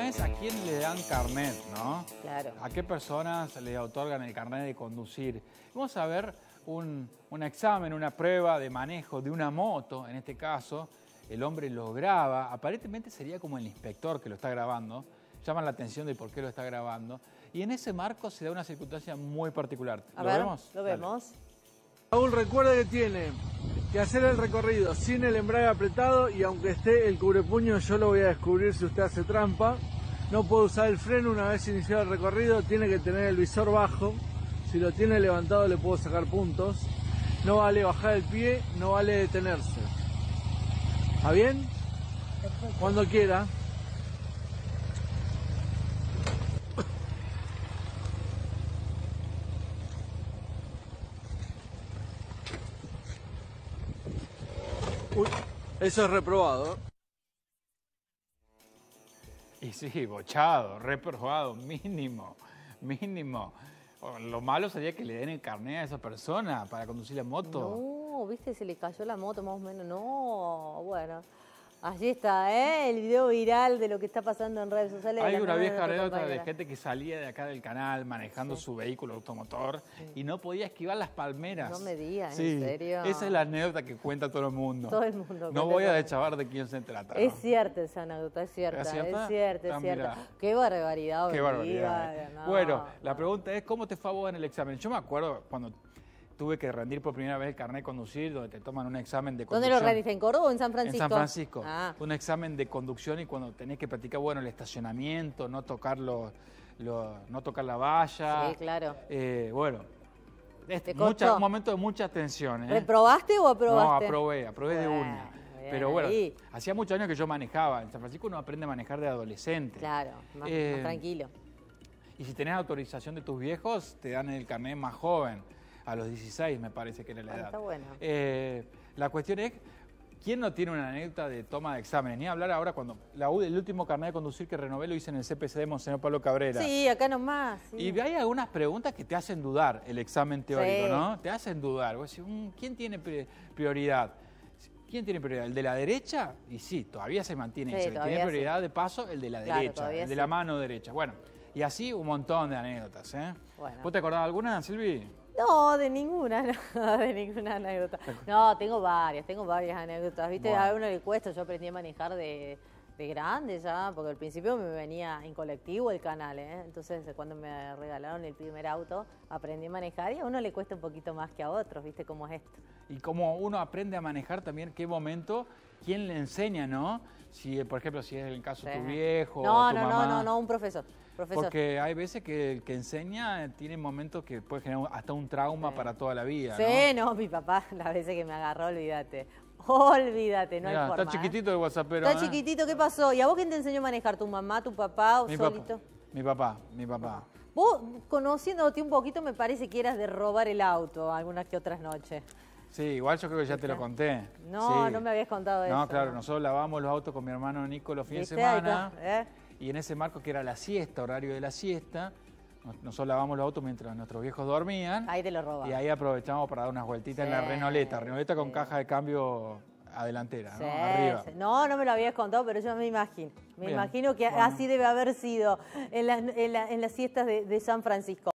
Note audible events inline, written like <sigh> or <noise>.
a quién le dan carnet, ¿no? Claro. A qué personas le otorgan el carnet de conducir. Vamos a ver un, examen, una prueba de manejo de una moto, en este caso. El hombre lo graba, aparentemente sería como el inspector que lo está grabando. llama la atención de por qué lo está grabando. Y en ese marco se da una circunstancia muy particular. ¿Lo vemos? Lo vemos. Raúl, recuerde que tiene que hacer el recorrido sin el embrague apretado y aunque esté el cubrepuño yo lo voy a descubrir si usted hace trampa. No puede usar el freno una vez iniciado el recorrido, tiene que tener el visor bajo. Si lo tiene levantado le puedo sacar puntos. No vale bajar el pie, no vale detenerse. ¿Está bien? Cuando quiera. eso es reprobado. Y sí, bochado, reprobado, mínimo, mínimo. Lo malo sería que le den el carnet a esa persona para conducir la moto. No, viste, se le cayó la moto más o menos. No, bueno. Allí está, ¿eh? el video viral de lo que está pasando en redes sociales. Hay una vieja anécdota de gente que salía de acá del canal manejando su vehículo automotor y no podía esquivar las palmeras. No me digas, en serio. Esa es la anécdota que cuenta todo el mundo. Todo el mundo. No voy a deschavar de quién se trata. Es cierta esa anécdota, es cierta. ¿Es cierta? Es cierta, ah, Qué barbaridad. Qué barbaridad. Eh. bueno, la pregunta es, ¿cómo te fue en el examen? Yo me acuerdo cuando tuve que rendir por primera vez el carnet de conducir, donde te toman un examen de conducción. ¿Dónde lo rendiste? ¿En Córdoba o en San Francisco? En San Francisco. Ah. Un examen de conducción y cuando tenés que practicar, bueno, el estacionamiento, no tocar, no tocar la valla. Sí, claro. Eh, bueno, un momento de mucha tensión. ¿eh? ¿Reprobaste o aprobaste? No, aprobé, aprobé de una. Pero bueno, hacía muchos años que yo manejaba. En San Francisco uno aprende a manejar de adolescente. Claro, más eh, tranquilo. Y si tenés autorización de tus viejos, te dan el carnet más joven a los 16 me parece que era la ah, edad. Eh, la cuestión es, ¿quién no tiene una anécdota de toma de exámenes? Ni hablar ahora cuando la el último carnet de conducir que renové lo hice en el CPC de Monseñor Pablo Cabrera. Sí, acá nomás. Y hay algunas preguntas que te hacen dudar el examen teórico, ¿no? Te hacen dudar. Vos decís, mm, ¿quién tiene prioridad? ¿Quién tiene prioridad? ¿El de la derecha? Y sí, todavía se mantiene Tiene prioridad de paso el de la derecha, el de la mano derecha. Bueno, y así un montón de anécdotas. ¿eh? ¿Vos te acordás de alguna, Silvi? No, de ninguna, <laughs> no, de ninguna anécdota. No, tengo varias, tengo varias anécdotas. Viste, a uno le cuesta, yo aprendí a manejar de, grande ya, porque al principio me venía en colectivo el canal, ¿eh? entonces cuando me regalaron el primer auto aprendí a manejar y a uno le cuesta un poquito más que a otros, ¿viste cómo es esto? Y como uno aprende a manejar también, qué momento, quién le enseña, ¿no? por ejemplo, si es el caso de tu viejo. No, o tu no, mamá. no, no, no, un profesor, profesor. Porque hay veces que el que enseña tiene momentos que puede generar hasta un trauma para toda la vida. Sí, ¿no? mi papá, <laughs> las veces que me agarró, olvídate. Olvídate, no hay forma. Está ¿eh? chiquitito el WhatsAppero. Está ¿eh? chiquitito, ¿qué pasó? ¿Y a vos quién te enseñó a manejar? ¿Tu mamá, tu papá o solito? mi papá, mi papá. Vos, conociéndote un poquito, me parece que eras de robar el auto algunas que otras noches. Sí, igual yo creo que ya te lo conté. No, no me habías contado eso. No, claro, nosotros lavamos los autos con mi hermano Nico los fines de semana. ¿eh? Y en ese marco que era la siesta, horario de la siesta, nosotros lavamos los autos mientras nuestros viejos dormían. Ahí te lo robamos. Y ahí aprovechamos para dar unas vueltitas en la renoleta. Renoleta con caja de cambio adelantera, ¿no? Arriba. No, no me lo habías contado, pero yo me imagino. Me imagino que así debe haber sido en, las siestas de San Francisco.